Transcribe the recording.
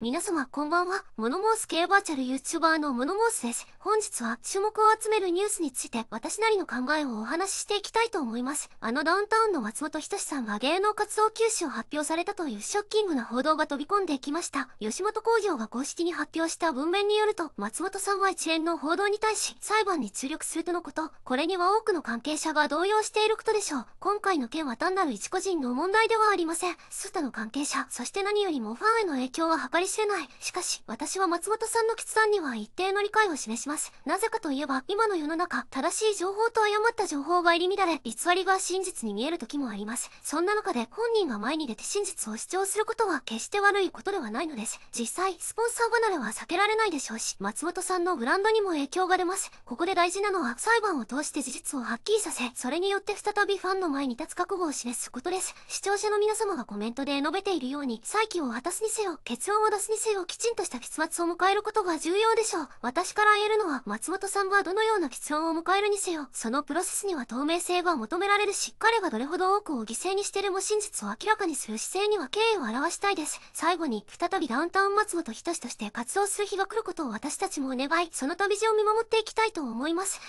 皆様こんばんは、モノモース系バーチャル YouTuber のモノモースです。本日は注目を集めるニュースについて私なりの考えをお話ししていきたいと思います。あのダウンタウンの松本人志さんが芸能活動休止を発表されたというショッキングな報道が飛び込んできました。吉本興業が公式に発表した文面によると、松本さんは一円の報道に対し裁判に注力するとのこと、これには多くの関係者が動揺していることでしょう。今回の件は単なる一個人の問題ではありません。スタの関係者、そして何よりもファンへの影響は計りせない。しかし、私は松本さんの決断には一定の理解を示します。なぜかといえば、今の世の中、正しい情報と誤った情報が入り乱れ、偽りが真実に見える時もあります。そんな中で、本人が前に出て真実を主張することは、決して悪いことではないのです。実際、スポンサー離れは避けられないでしょうし、松本さんのブランドにも影響が出ます。ここで大事なのは、裁判を通して事実をはっきりさせ、それによって再びファンの前に立つ覚悟を示すことです。視聴者の皆様がコメントで述べているように、再起を果たすにせよ、結論を出にせよきちんとした結末を迎えることが重要でしょう。私から言えるのは、松本さんがどのような結論を迎えるにせよ、そのプロセスには透明性が求められるし、彼がどれほど多くを犠牲にしてるも真実を明らかにする姿勢には敬意を表したいです。最後に、再びダウンタウン松本人志として活動する日が来ることを私たちもお願い、その旅路を見守っていきたいと思います。